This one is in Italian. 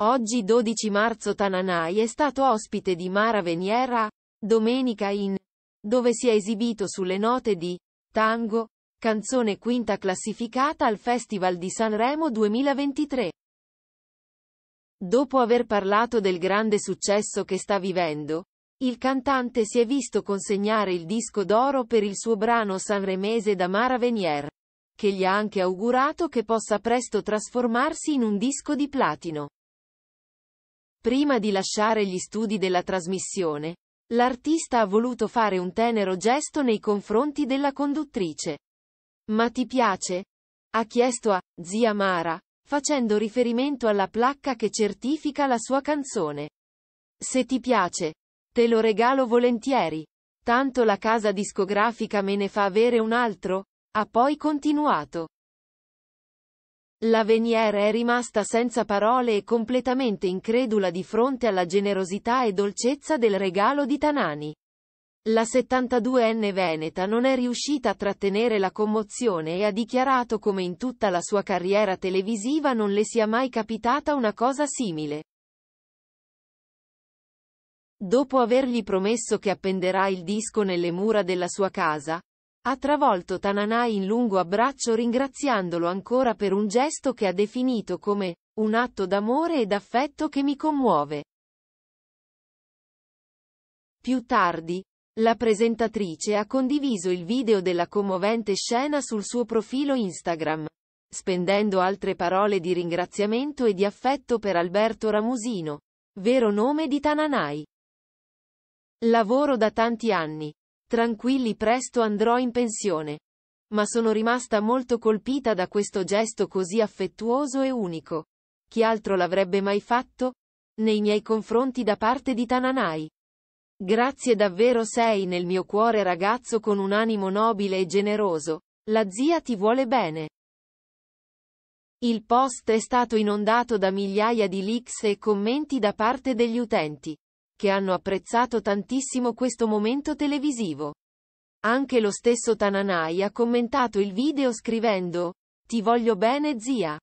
Oggi 12 marzo Tananai è stato ospite di Mara Veniera, domenica in, dove si è esibito sulle note di Tango, canzone quinta classificata al Festival di Sanremo 2023. Dopo aver parlato del grande successo che sta vivendo, il cantante si è visto consegnare il disco d'oro per il suo brano sanremese da Mara Venier, che gli ha anche augurato che possa presto trasformarsi in un disco di platino. Prima di lasciare gli studi della trasmissione, l'artista ha voluto fare un tenero gesto nei confronti della conduttrice. Ma ti piace? Ha chiesto a zia Mara, facendo riferimento alla placca che certifica la sua canzone. Se ti piace, te lo regalo volentieri. Tanto la casa discografica me ne fa avere un altro? Ha poi continuato. La Veniere è rimasta senza parole e completamente incredula di fronte alla generosità e dolcezza del regalo di Tanani. La 72enne veneta non è riuscita a trattenere la commozione e ha dichiarato come in tutta la sua carriera televisiva non le sia mai capitata una cosa simile. Dopo avergli promesso che appenderà il disco nelle mura della sua casa, ha travolto Tananai in lungo abbraccio ringraziandolo ancora per un gesto che ha definito come un atto d'amore e d'affetto che mi commuove. Più tardi, la presentatrice ha condiviso il video della commovente scena sul suo profilo Instagram, spendendo altre parole di ringraziamento e di affetto per Alberto Ramusino, vero nome di Tananai. Lavoro da tanti anni. Tranquilli presto andrò in pensione. Ma sono rimasta molto colpita da questo gesto così affettuoso e unico. Chi altro l'avrebbe mai fatto? Nei miei confronti da parte di Tananai. Grazie davvero sei nel mio cuore ragazzo con un animo nobile e generoso. La zia ti vuole bene. Il post è stato inondato da migliaia di leaks e commenti da parte degli utenti che hanno apprezzato tantissimo questo momento televisivo. Anche lo stesso Tananai ha commentato il video scrivendo Ti voglio bene zia.